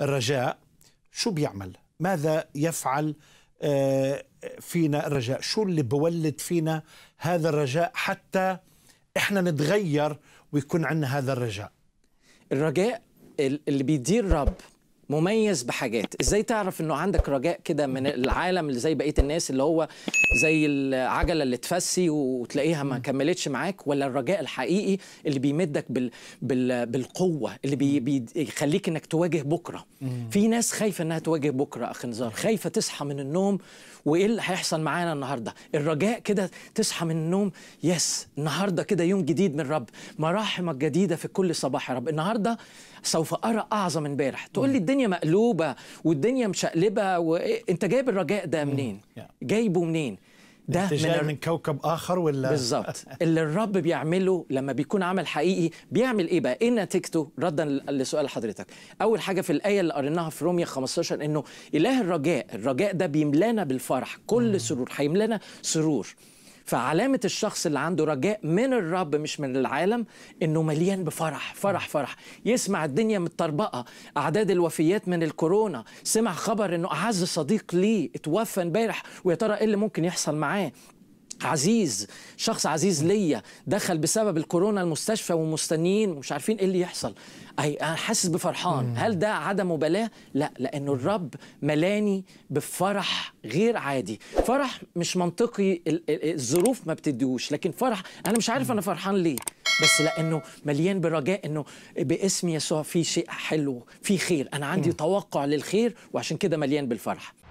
الرجاء شو بيعمل ماذا يفعل آه، فينا الرجاء شو اللي بولد فينا هذا الرجاء حتى احنا نتغير ويكون عندنا هذا الرجاء الرجاء اللي بيدير رب مميز بحاجات ازاي تعرف انه عندك رجاء كده من العالم اللي زي بقيه الناس اللي هو زي العجله اللي تفسي وتلاقيها ما كملتش معاك ولا الرجاء الحقيقي اللي بيمدك بال... بال... بالقوه اللي بي... بيخليك انك تواجه بكره في ناس خايفه انها تواجه بكره اخ نزار خايفه تصحى من النوم وايه اللي هيحصل معانا النهارده الرجاء كده تصحى من النوم يس النهارده كده يوم جديد من رب مراحمك جديده في كل صباح يا رب النهارده سوف ارى اعظم امبارح تقول لي الدنيا مقلوبه والدنيا مشقلبه وانت إيه، جايب الرجاء ده منين جايبه منين ده يعني من, ال... من كوكب اخر ولا بالظبط اللي الرب بيعمله لما بيكون عمل حقيقي بيعمل ايه بقى ايه نتيجته ردا لسؤال حضرتك اول حاجه في الايه اللي قريناها في روميا 15 انه اله الرجاء الرجاء ده بيملانا بالفرح كل مم. سرور هيملانا سرور فعلامه الشخص اللي عنده رجاء من الرب مش من العالم انه مليان بفرح فرح فرح يسمع الدنيا متطربقه اعداد الوفيات من الكورونا سمع خبر انه اعز صديق ليه اتوفى امبارح ويا ترى ايه اللي ممكن يحصل معاه عزيز شخص عزيز ليا دخل بسبب الكورونا المستشفى ومستنيين ومش عارفين ايه اللي يحصل اي انا حاسس بفرحان مم. هل ده عدم مبالاه لا لانه الرب ملاني بفرح غير عادي فرح مش منطقي الظروف ما بتديهوش لكن فرح انا مش عارف انا فرحان ليه بس لانه مليان برجاء انه باسم يسوع في شيء حلو في خير انا عندي مم. توقع للخير وعشان كده مليان بالفرح